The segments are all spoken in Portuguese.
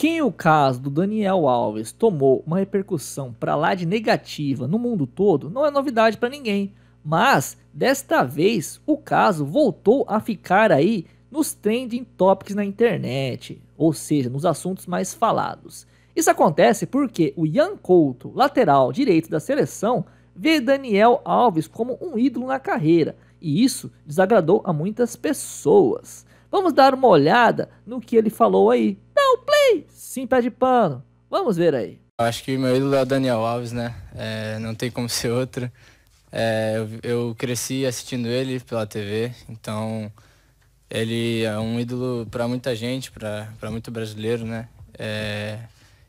Quem é o caso do Daniel Alves tomou uma repercussão para lá de negativa no mundo todo não é novidade para ninguém, mas desta vez o caso voltou a ficar aí nos trending topics na internet, ou seja, nos assuntos mais falados. Isso acontece porque o Ian Couto, lateral direito da seleção, vê Daniel Alves como um ídolo na carreira, e isso desagradou a muitas pessoas. Vamos dar uma olhada no que ele falou aí sim pé de pano. Vamos ver aí. Acho que meu ídolo é o Daniel Alves, né? É, não tem como ser outro. É, eu, eu, cresci assistindo ele pela TV, então ele é um ídolo para muita gente, para muito brasileiro, né? É,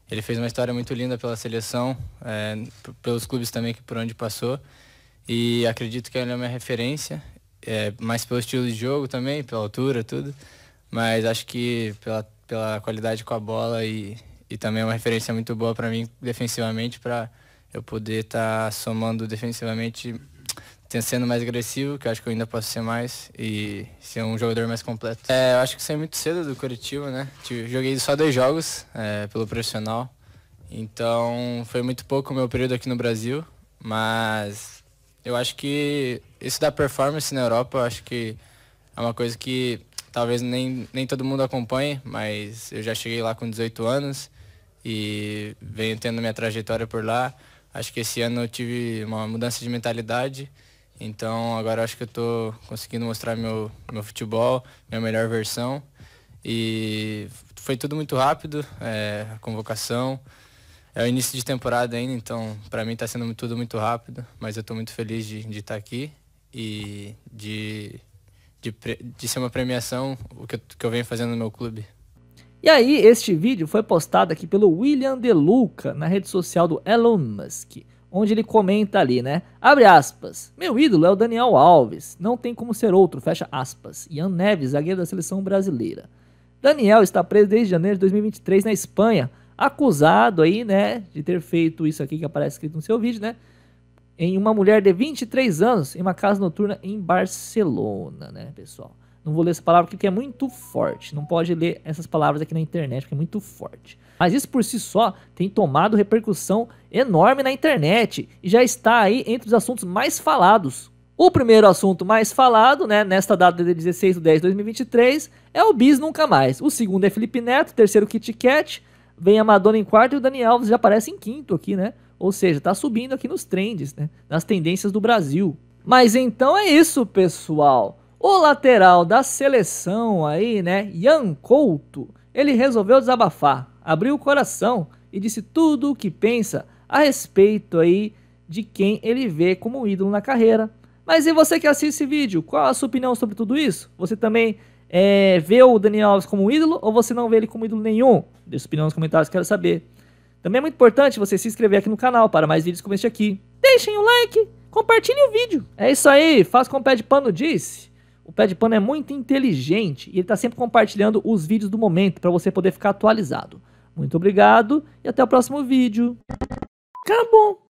ele fez uma história muito linda pela seleção, é, pelos clubes também que por onde passou, e acredito que ele é minha referência, é, mais pelo estilo de jogo também, pela altura, tudo. Mas acho que pela pela qualidade com a bola e, e também é uma referência muito boa para mim defensivamente, para eu poder estar tá somando defensivamente, sendo mais agressivo, que eu acho que eu ainda posso ser mais, e ser um jogador mais completo. É, eu acho que saí muito cedo do Curitiba, né? Joguei só dois jogos é, pelo profissional, então foi muito pouco o meu período aqui no Brasil, mas eu acho que isso da performance na Europa, eu acho que é uma coisa que talvez nem, nem todo mundo acompanhe, mas eu já cheguei lá com 18 anos e venho tendo minha trajetória por lá. Acho que esse ano eu tive uma mudança de mentalidade, então agora acho que eu estou conseguindo mostrar meu, meu futebol, minha melhor versão. E foi tudo muito rápido, é, a convocação. É o início de temporada ainda, então para mim está sendo tudo muito rápido, mas eu estou muito feliz de, de estar tá aqui e de de, de ser uma premiação o que eu, que eu venho fazendo no meu clube. E aí, este vídeo foi postado aqui pelo William DeLuca na rede social do Elon Musk, onde ele comenta ali, né? Abre aspas. Meu ídolo é o Daniel Alves, não tem como ser outro, fecha aspas. Ian Neves, zagueiro da seleção brasileira. Daniel está preso desde janeiro de 2023 na Espanha, acusado aí, né, de ter feito isso aqui que aparece escrito no seu vídeo, né? em uma mulher de 23 anos em uma casa noturna em Barcelona, né, pessoal? Não vou ler essa palavra porque é muito forte. Não pode ler essas palavras aqui na internet porque é muito forte. Mas isso por si só tem tomado repercussão enorme na internet e já está aí entre os assuntos mais falados. O primeiro assunto mais falado, né, nesta data de 16 de 10 de 2023, é o Bis Nunca Mais. O segundo é Felipe Neto, o terceiro Kit Kat, vem a Madonna em quarto e o Dani Alves já aparece em quinto aqui, né? Ou seja, está subindo aqui nos trends, né? Nas tendências do Brasil. Mas então é isso, pessoal. O lateral da seleção aí, né, Ian Couto, ele resolveu desabafar, abriu o coração e disse tudo o que pensa a respeito aí de quem ele vê como ídolo na carreira. Mas e você que assiste esse vídeo, qual a sua opinião sobre tudo isso? Você também é, vê o Daniel Alves como ídolo ou você não vê ele como ídolo nenhum? Deixa sua opinião nos comentários, quero saber. Também é muito importante você se inscrever aqui no canal para mais vídeos como este aqui. Deixem o um like, compartilhem o vídeo. É isso aí, faz como o Pé de Pano disse. O Pé de Pano é muito inteligente e ele está sempre compartilhando os vídeos do momento para você poder ficar atualizado. Muito obrigado e até o próximo vídeo. Acabou!